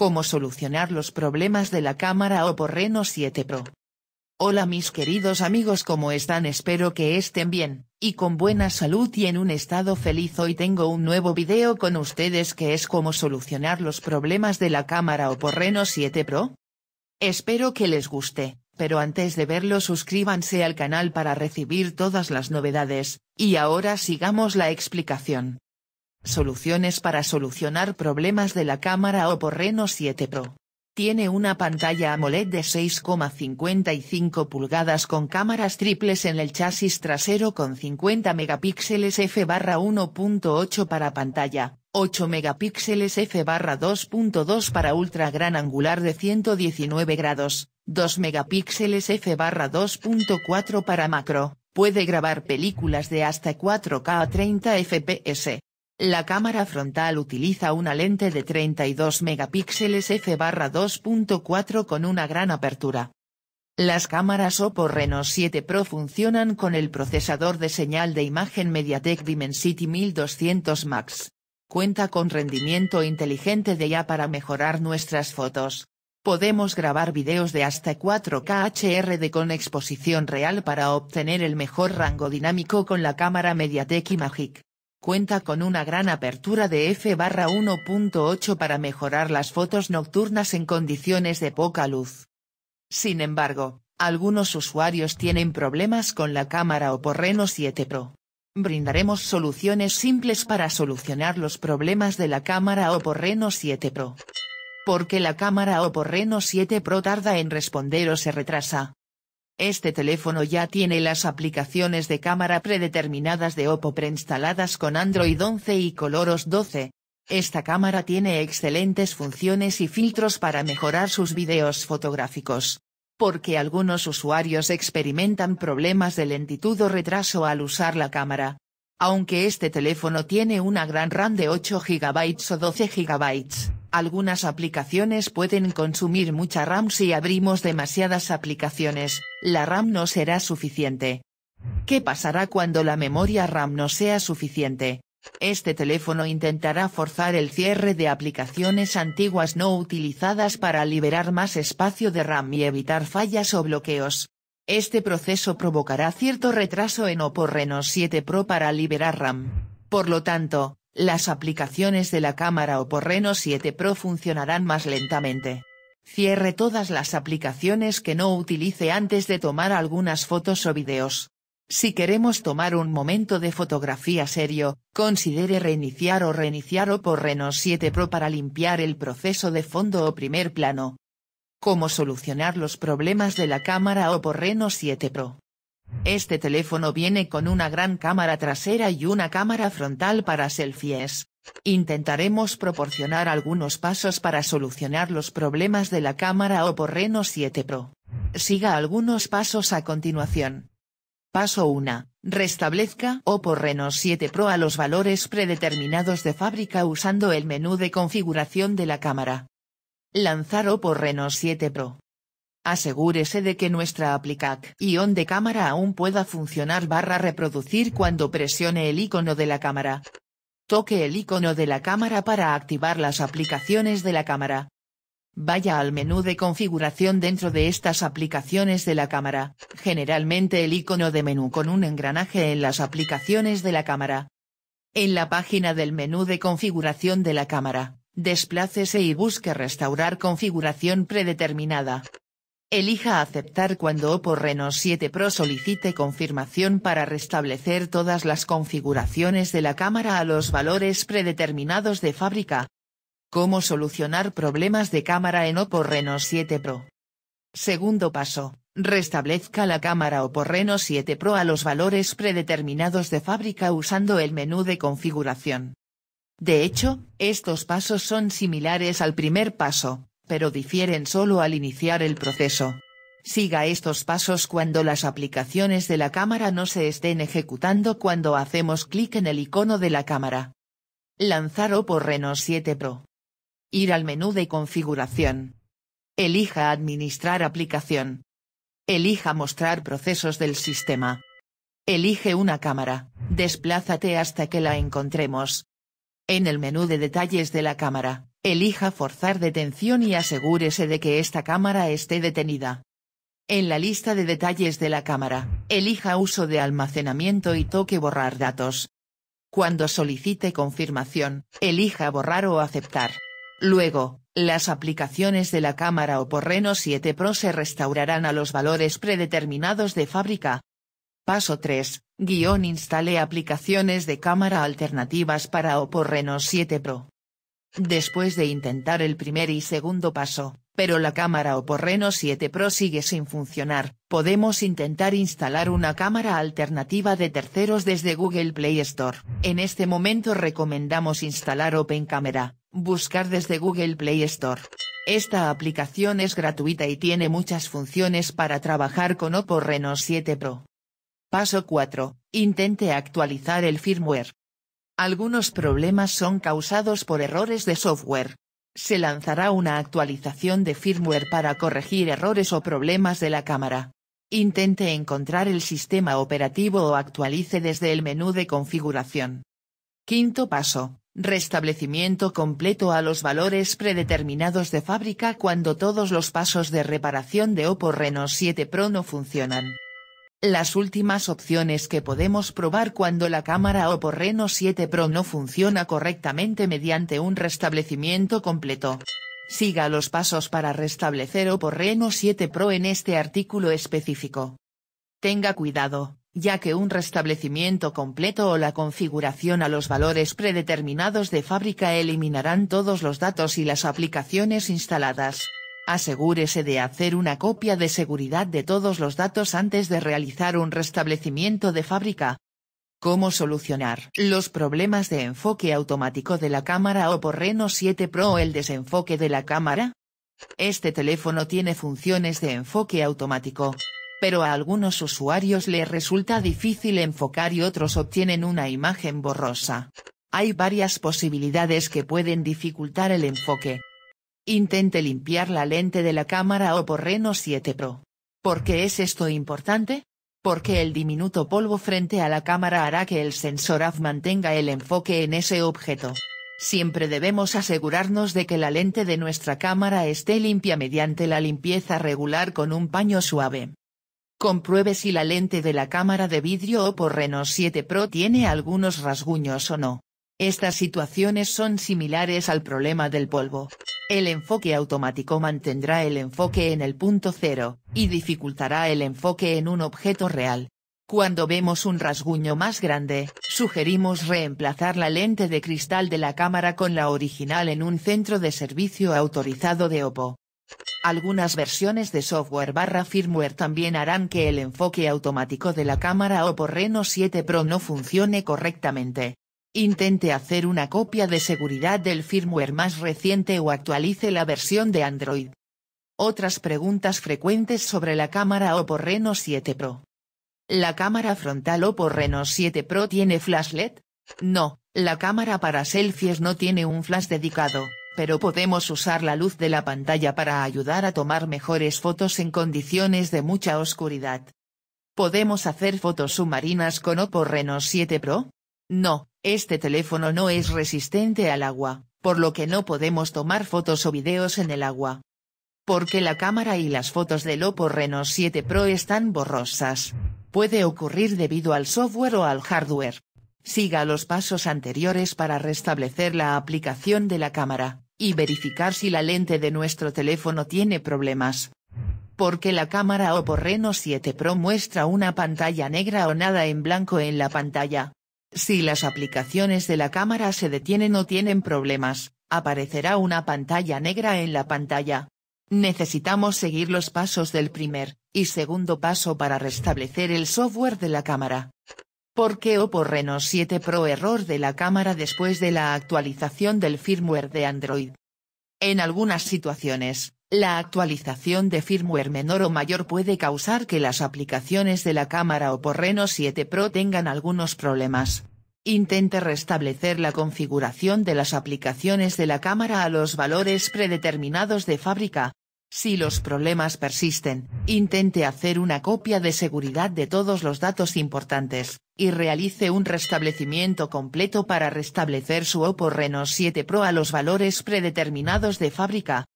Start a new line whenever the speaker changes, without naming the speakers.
Cómo solucionar los problemas de la cámara Oppo Reno 7 Pro. Hola mis queridos amigos ¿cómo están? Espero que estén bien, y con buena salud y en un estado feliz hoy tengo un nuevo video con ustedes que es cómo solucionar los problemas de la cámara Oppo Reno 7 Pro. Espero que les guste, pero antes de verlo suscríbanse al canal para recibir todas las novedades, y ahora sigamos la explicación. Soluciones para solucionar problemas de la cámara Oppo Reno 7 Pro. Tiene una pantalla AMOLED de 6,55 pulgadas con cámaras triples en el chasis trasero con 50 megapíxeles f/1.8 barra para pantalla, 8 megapíxeles f/2.2 barra para ultra gran angular de 119 grados, 2 megapíxeles f/2.4 barra para macro. Puede grabar películas de hasta 4K a 30 fps. La cámara frontal utiliza una lente de 32 megapíxeles f/2.4 barra con una gran apertura. Las cámaras Oppo Reno 7 Pro funcionan con el procesador de señal de imagen MediaTek Dimensity 1200 Max. Cuenta con rendimiento inteligente de IA para mejorar nuestras fotos. Podemos grabar videos de hasta 4K HRD con exposición real para obtener el mejor rango dinámico con la cámara MediaTek Imagic cuenta con una gran apertura de f/1.8 barra para mejorar las fotos nocturnas en condiciones de poca luz. Sin embargo, algunos usuarios tienen problemas con la cámara OPPO Reno 7 Pro. Brindaremos soluciones simples para solucionar los problemas de la cámara OPPO Reno 7 Pro. Porque la cámara OPPO Reno 7 Pro tarda en responder o se retrasa. Este teléfono ya tiene las aplicaciones de cámara predeterminadas de Oppo preinstaladas con Android 11 y ColorOS 12. Esta cámara tiene excelentes funciones y filtros para mejorar sus videos fotográficos. Porque algunos usuarios experimentan problemas de lentitud o retraso al usar la cámara. Aunque este teléfono tiene una gran RAM de 8 GB o 12 GB, algunas aplicaciones pueden consumir mucha RAM si abrimos demasiadas aplicaciones la RAM no será suficiente. ¿Qué pasará cuando la memoria RAM no sea suficiente? Este teléfono intentará forzar el cierre de aplicaciones antiguas no utilizadas para liberar más espacio de RAM y evitar fallas o bloqueos. Este proceso provocará cierto retraso en Oppo Reno 7 Pro para liberar RAM. Por lo tanto, las aplicaciones de la cámara Oppo Reno 7 Pro funcionarán más lentamente. Cierre todas las aplicaciones que no utilice antes de tomar algunas fotos o videos. Si queremos tomar un momento de fotografía serio, considere reiniciar o reiniciar OPPO Reno 7 Pro para limpiar el proceso de fondo o primer plano. Cómo solucionar los problemas de la cámara OPPO Reno 7 Pro. Este teléfono viene con una gran cámara trasera y una cámara frontal para selfies. Intentaremos proporcionar algunos pasos para solucionar los problemas de la cámara Oppo Reno 7 Pro. Siga algunos pasos a continuación. Paso 1. Restablezca Oppo Reno 7 Pro a los valores predeterminados de fábrica usando el menú de configuración de la cámara. Lanzar Oppo Reno 7 Pro. Asegúrese de que nuestra aplicación de cámara aún pueda funcionar barra reproducir cuando presione el icono de la cámara. Toque el icono de la cámara para activar las aplicaciones de la cámara. Vaya al menú de configuración dentro de estas aplicaciones de la cámara, generalmente el icono de menú con un engranaje en las aplicaciones de la cámara. En la página del menú de configuración de la cámara, desplácese y busque restaurar configuración predeterminada. Elija aceptar cuando Oppo Reno 7 Pro solicite confirmación para restablecer todas las configuraciones de la cámara a los valores predeterminados de fábrica. Cómo solucionar problemas de cámara en Oppo Reno 7 Pro. Segundo paso, restablezca la cámara Oppo Reno 7 Pro a los valores predeterminados de fábrica usando el menú de configuración. De hecho, estos pasos son similares al primer paso, pero difieren solo al iniciar el proceso. Siga estos pasos cuando las aplicaciones de la cámara no se estén ejecutando cuando hacemos clic en el icono de la cámara. Lanzar Oppo Reno 7 Pro. Ir al menú de configuración. Elija Administrar aplicación. Elija Mostrar procesos del sistema. Elige una cámara, desplázate hasta que la encontremos. En el menú de detalles de la cámara, Elija forzar detención y asegúrese de que esta cámara esté detenida. En la lista de detalles de la cámara, elija uso de almacenamiento y toque borrar datos. Cuando solicite confirmación, elija borrar o aceptar. Luego, las aplicaciones de la cámara o Reno 7 Pro se restaurarán a los valores predeterminados de fábrica. Paso 3. Guión instale aplicaciones de cámara alternativas para Oppo Reno 7 Pro después de intentar el primer y segundo paso, pero la cámara reno 7 Pro sigue sin funcionar, podemos intentar instalar una cámara alternativa de terceros desde Google Play Store. En este momento recomendamos instalar Open Camera, buscar desde Google Play Store. Esta aplicación es gratuita y tiene muchas funciones para trabajar con Oppo Reno 7 Pro. Paso 4. Intente actualizar el firmware. Algunos problemas son causados por errores de software. Se lanzará una actualización de firmware para corregir errores o problemas de la cámara. Intente encontrar el sistema operativo o actualice desde el menú de configuración. Quinto paso. Restablecimiento completo a los valores predeterminados de fábrica cuando todos los pasos de reparación de Oppo Reno 7 Pro no funcionan. Las últimas opciones que podemos probar cuando la cámara Oppo Reno 7 Pro no funciona correctamente mediante un restablecimiento completo. Siga los pasos para restablecer Oppo Reno 7 Pro en este artículo específico. Tenga cuidado, ya que un restablecimiento completo o la configuración a los valores predeterminados de fábrica eliminarán todos los datos y las aplicaciones instaladas asegúrese de hacer una copia de seguridad de todos los datos antes de realizar un restablecimiento de fábrica. Cómo solucionar los problemas de enfoque automático de la cámara o por Reno 7 Pro el desenfoque de la cámara. Este teléfono tiene funciones de enfoque automático, pero a algunos usuarios les resulta difícil enfocar y otros obtienen una imagen borrosa. Hay varias posibilidades que pueden dificultar el enfoque. Intente limpiar la lente de la cámara Oppo Reno 7 Pro. ¿Por qué es esto importante? Porque el diminuto polvo frente a la cámara hará que el sensor AF mantenga el enfoque en ese objeto. Siempre debemos asegurarnos de que la lente de nuestra cámara esté limpia mediante la limpieza regular con un paño suave. Compruebe si la lente de la cámara de vidrio Oppo Reno 7 Pro tiene algunos rasguños o no. Estas situaciones son similares al problema del polvo. El enfoque automático mantendrá el enfoque en el punto cero, y dificultará el enfoque en un objeto real. Cuando vemos un rasguño más grande, sugerimos reemplazar la lente de cristal de la cámara con la original en un centro de servicio autorizado de OPPO. Algunas versiones de software barra firmware también harán que el enfoque automático de la cámara OPPO Reno 7 Pro no funcione correctamente Intente hacer una copia de seguridad del firmware más reciente o actualice la versión de Android. Otras preguntas frecuentes sobre la cámara Oppo Reno 7 Pro. ¿La cámara frontal Oppo Reno 7 Pro tiene flash LED? No, la cámara para selfies no tiene un flash dedicado, pero podemos usar la luz de la pantalla para ayudar a tomar mejores fotos en condiciones de mucha oscuridad. ¿Podemos hacer fotos submarinas con Oppo Reno 7 Pro? No, este teléfono no es resistente al agua, por lo que no podemos tomar fotos o videos en el agua. Porque la cámara y las fotos del Oppo Reno 7 Pro están borrosas. Puede ocurrir debido al software o al hardware. Siga los pasos anteriores para restablecer la aplicación de la cámara, y verificar si la lente de nuestro teléfono tiene problemas. Porque la cámara Oppo Reno 7 Pro muestra una pantalla negra o nada en blanco en la pantalla, si las aplicaciones de la cámara se detienen o tienen problemas, aparecerá una pantalla negra en la pantalla. Necesitamos seguir los pasos del primer y segundo paso para restablecer el software de la cámara. ¿Por qué Oppo Reno 7 Pro error de la cámara después de la actualización del firmware de Android? En algunas situaciones, la actualización de firmware menor o mayor puede causar que las aplicaciones de la cámara o Reno 7 Pro tengan algunos problemas. Intente restablecer la configuración de las aplicaciones de la cámara a los valores predeterminados de fábrica. Si los problemas persisten, intente hacer una copia de seguridad de todos los datos importantes, y realice un restablecimiento completo para restablecer su Oppo Reno 7 Pro a los valores predeterminados de fábrica.